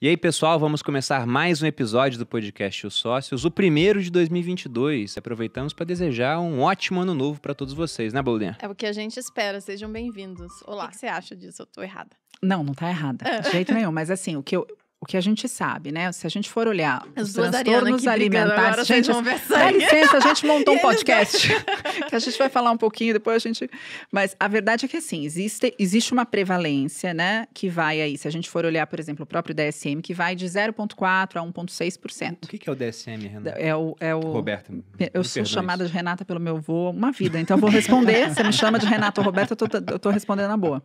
E aí, pessoal, vamos começar mais um episódio do podcast Os Sócios, o primeiro de 2022. Aproveitamos para desejar um ótimo ano novo para todos vocês, né, Boldinha? É o que a gente espera, sejam bem-vindos. Olá. O que, que você acha disso? Eu tô errada. Não, não tá errada, de jeito nenhum. Mas assim, o que eu, o que a gente sabe, né? Se a gente for olhar os transtornos alimentares, gente, dá licença, a gente montou um podcast que a gente vai falar um pouquinho depois a gente, mas a verdade é que assim, existe existe uma prevalência, né, que vai aí, se a gente for olhar, por exemplo, o próprio DSM, que vai de 0.4 a 1.6%. O que que é o DSM, Renata? É o é o Roberto. Eu sou chamada de Renata pelo meu avô uma vida, então eu vou responder, você me chama de Renata ou Roberto, eu tô, eu tô respondendo na boa.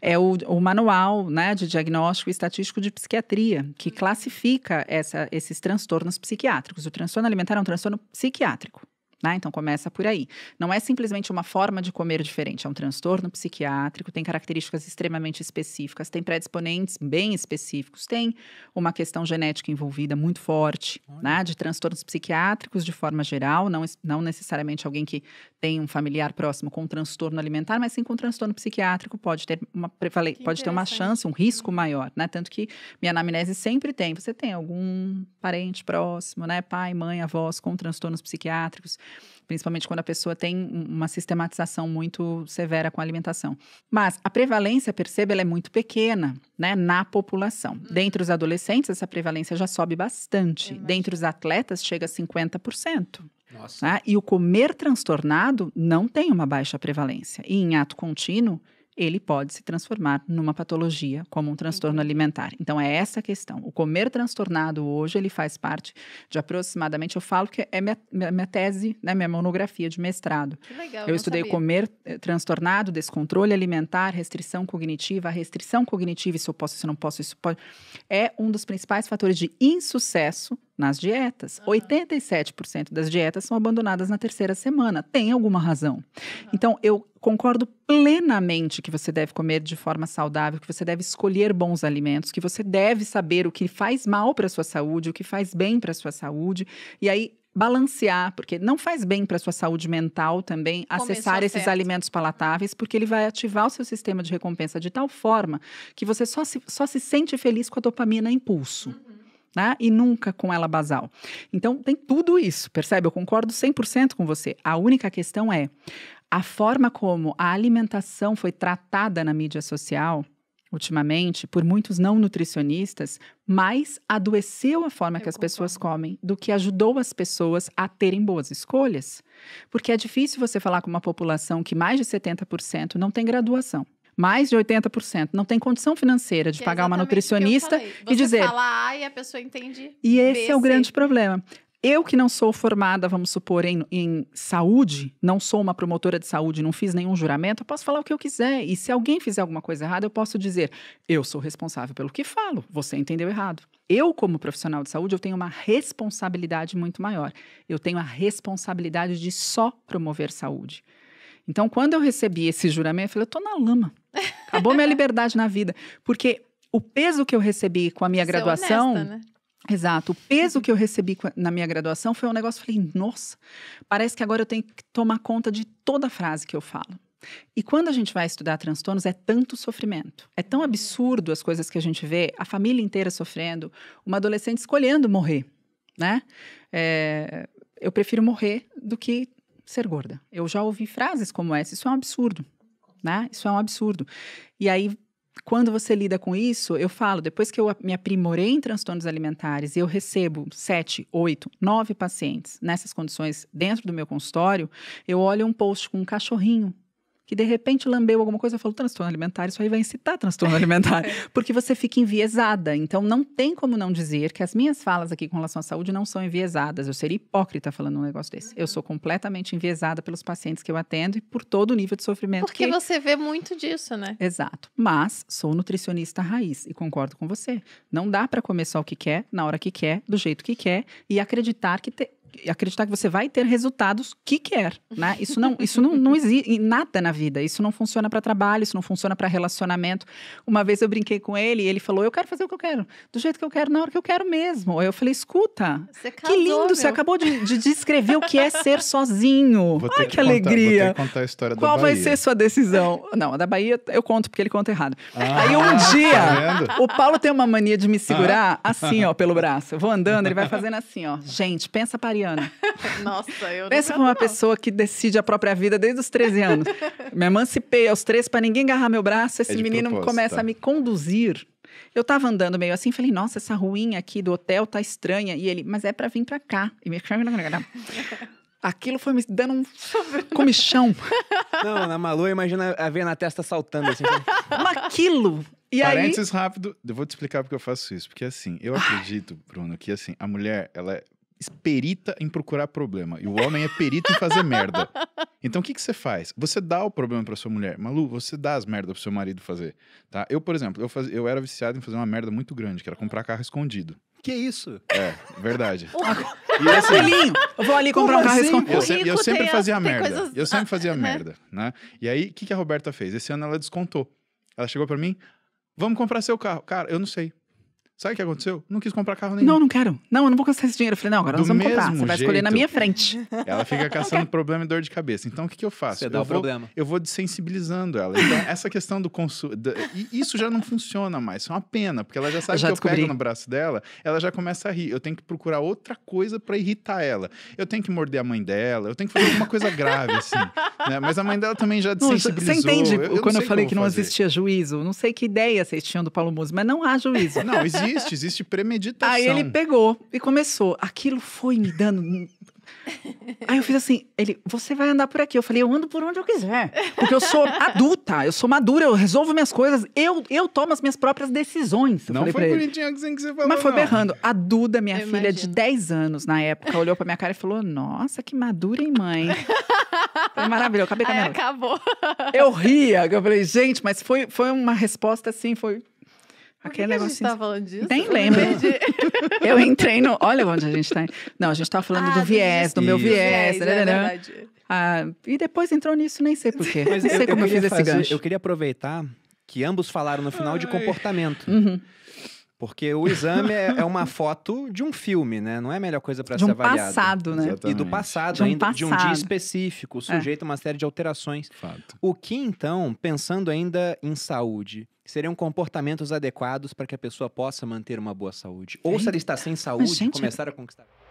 É o, o manual, né, de diagnóstico estatístico de psiquiatria que hum. classifica essa, esses transtornos psiquiátricos. O transtorno alimentar é um transtorno psiquiátrico. Né? Então começa por aí. Não é simplesmente uma forma de comer diferente, é um transtorno psiquiátrico, tem características extremamente específicas, tem predisponentes bem específicos, tem uma questão genética envolvida muito forte, né? De transtornos psiquiátricos de forma geral, não, não necessariamente alguém que tem um familiar próximo com um transtorno alimentar, mas sim com um transtorno psiquiátrico pode ter uma falei, pode ter uma chance, um risco maior, né? Tanto que minha anamnese sempre tem. Você tem algum parente próximo, né? Pai, mãe, avós com transtornos psiquiátricos? principalmente quando a pessoa tem uma sistematização muito severa com a alimentação. Mas a prevalência, perceba, ela é muito pequena, né, na população. Hum. Dentre os adolescentes, essa prevalência já sobe bastante. Dentre os atletas, chega a 50%. Nossa. Tá? E o comer transtornado não tem uma baixa prevalência. E em ato contínuo, ele pode se transformar numa patologia, como um transtorno uhum. alimentar. Então é essa a questão. O comer transtornado hoje, ele faz parte de aproximadamente, eu falo que é minha, minha tese, né, minha monografia de mestrado. Que legal, eu estudei sabia. comer eh, transtornado, descontrole alimentar, restrição cognitiva, a restrição cognitiva, se eu posso, se eu não posso, isso pode, é um dos principais fatores de insucesso nas dietas. Uhum. 87% das dietas são abandonadas na terceira semana. Tem alguma razão. Uhum. Então, eu concordo plenamente que você deve comer de forma saudável, que você deve escolher bons alimentos, que você deve saber o que faz mal para sua saúde, o que faz bem para sua saúde. E aí balancear, porque não faz bem para sua saúde mental também Começou acessar esses alimentos palatáveis, porque ele vai ativar o seu sistema de recompensa de tal forma que você só se, só se sente feliz com a dopamina impulso. Uhum né? E nunca com ela basal. Então, tem tudo isso, percebe? Eu concordo 100% com você. A única questão é a forma como a alimentação foi tratada na mídia social ultimamente por muitos não nutricionistas, mais adoeceu a forma Eu que as concordo. pessoas comem do que ajudou as pessoas a terem boas escolhas. Porque é difícil você falar com uma população que mais de 70% não tem graduação mais de 80%, não tem condição financeira de que é pagar é uma nutricionista e dizer. Fala A e a pessoa entende. E esse B, é o C. grande problema. Eu que não sou formada, vamos supor, em, em, saúde, não sou uma promotora de saúde, não fiz nenhum juramento, eu posso falar o que eu quiser. E se alguém fizer alguma coisa errada, eu posso dizer, eu sou responsável pelo que falo, você entendeu errado. Eu, como profissional de saúde, eu tenho uma responsabilidade muito maior. Eu tenho a responsabilidade de só promover saúde. Então, quando eu recebi esse juramento, eu falei, eu tô na lama. Acabou minha liberdade na vida. Porque o peso que eu recebi com a minha é Ser graduação. Honesta, né? Exato. O peso que eu recebi na minha graduação foi um negócio. Falei, nossa, parece que agora eu tenho que tomar conta de toda frase que eu falo. E quando a gente vai estudar transtornos, é tanto sofrimento. É tão absurdo as coisas que a gente vê, a família inteira sofrendo, uma adolescente escolhendo morrer, né? É, eu prefiro morrer do que ser gorda. Eu já ouvi frases como essa, isso é um absurdo, né? Isso é um absurdo. E aí quando você lida com isso, eu falo, depois que eu me aprimorei em transtornos alimentares e eu recebo sete, oito, nove pacientes nessas condições dentro do meu consultório, eu olho um post com um cachorrinho que de repente lambeu alguma coisa, falou transtorno alimentar, isso aí vai incitar transtorno alimentar, é. porque você fica enviesada. Então não tem como não dizer que as minhas falas aqui com relação à saúde não são enviesadas. Eu seria hipócrita falando um negócio desse. Uhum. Eu sou completamente enviesada pelos pacientes que eu atendo e por todo o nível de sofrimento. Porque que... você vê muito disso, né? Exato. Mas sou nutricionista raiz e concordo com você. Não dá para comer só o que quer, na hora que quer, do jeito que quer e acreditar que te acreditar que você vai ter resultados que quer, né? Isso não, isso não, não existe nada na vida. Isso não funciona para trabalho, isso não funciona para relacionamento. Uma vez eu brinquei com ele e ele falou: "Eu quero fazer o que eu quero, do jeito que eu quero, na hora que eu quero mesmo". Aí eu falei: "Escuta, casou, que lindo, meu. você acabou de, de descrever o que é ser sozinho. Vou Ai, que, que contar, alegria". Vou ter que contar a história Qual da Bahia. vai ser sua decisão? Não, a da Bahia eu conto porque ele conta errado. Ah, Aí um tá dia, tá o Paulo tem uma mania de me segurar ah. assim, ó, pelo braço. Eu vou andando, ele vai fazendo assim, ó. Gente, pensa para Nossa, eu Pensa com uma não. pessoa que decide a própria vida desde os 13 anos. me emancipei aos três para ninguém agarrar meu braço. Esse é menino propósito. começa tá. a me conduzir. Eu tava andando meio assim, falei, nossa, essa ruinha aqui do hotel tá estranha. E ele, mas é para vir para cá. E me Aquilo foi me dando um comichão. Não, na Malu, imagina a ver na testa saltando assim. aquilo e Parênteses aí... rápido, eu vou te explicar porque eu faço isso. Porque assim, eu ah. acredito, Bruno, que assim, a mulher, ela é perita em procurar problema. E o homem é perito em fazer merda. Então o que, que você faz? Você dá o problema para sua mulher. Malu, você dá as merdas pro seu marido fazer. Tá? Eu, por exemplo, eu, faz... eu era viciado em fazer uma merda muito grande, que era comprar carro escondido. Que isso? É, verdade. e assim, Filhinho, eu vou ali comprar um carro assim? eu, se, eu sempre fazia merda. Coisas... Eu sempre fazia ah, merda, né? E aí, o que, que a Roberta fez? Esse ano ela descontou. Ela chegou para mim, vamos comprar seu carro. Cara, eu não sei. Sabe o que aconteceu? Não quis comprar carro nenhum. Não, não quero. Não, eu não vou gastar esse dinheiro. Eu falei, não, agora Do nós vamos comprar. Você jeito, vai escolher na minha frente. Ela fica caçando problema e dor de cabeça. Então, o que, que eu faço? Você eu dá vou, o problema. Eu vou desensibilizando ela. Então, essa questão do consumo... Isso já não funciona mais. Isso é uma pena, porque ela já sabe eu já que descobri. eu pego no braço dela, ela já começa a rir. Eu tenho que procurar outra coisa para irritar ela. Eu tenho que morder a mãe dela, eu tenho que fazer alguma coisa grave, assim. Né? Mas a mãe dela também já desensibilizou. Você entende eu, eu quando eu falei que não fazer. existia juízo? Não sei que ideia vocês tinham do Paulo Musi, mas não há juízo. Não, existe existe, existe premeditação. Aí ele pegou e começou. Aquilo foi me dando. Aí eu fiz assim, ele, você vai andar por aqui. Eu falei, eu ando por onde eu quiser. Porque eu sou adulta, eu sou madura, eu resolvo minhas coisas, eu, eu tomo as minhas próprias decisões. Eu não foi bonitinho assim que você falou. Mas foi não. berrando. A Duda, minha eu filha imagino. de 10 anos na época, olhou pra minha cara e falou: Nossa, que madura, hein, mãe? Foi maravilhoso, acabei com a minha. acabou. Eu ria, eu falei, gente, mas foi, foi uma resposta assim, foi Aquele que negócio. A gente tá falando disso? Nem lembro. Eu entrei no. Olha onde a gente tá. Não, a gente tava falando ah, do viés, do meu viés. viés é né, né, né. verdade. Ah, e depois entrou nisso, nem sei porquê. Mas não sei eu, como eu, eu fiz fazer, esse gancho. Eu queria aproveitar que ambos falaram no final Ai. de comportamento. Uhum. Porque o exame é, é uma foto de um filme, né? Não é a melhor coisa para um ser avaliado. Passado, né? Exatamente. E do passado, de um ainda, passado. de um dia específico, é. sujeito é. a uma série de alterações. Fato. O que então, pensando ainda em saúde, seriam comportamentos adequados para que a pessoa possa manter uma boa saúde? Ou é. se ela está sem saúde, Mas, gente, começar a conquistar.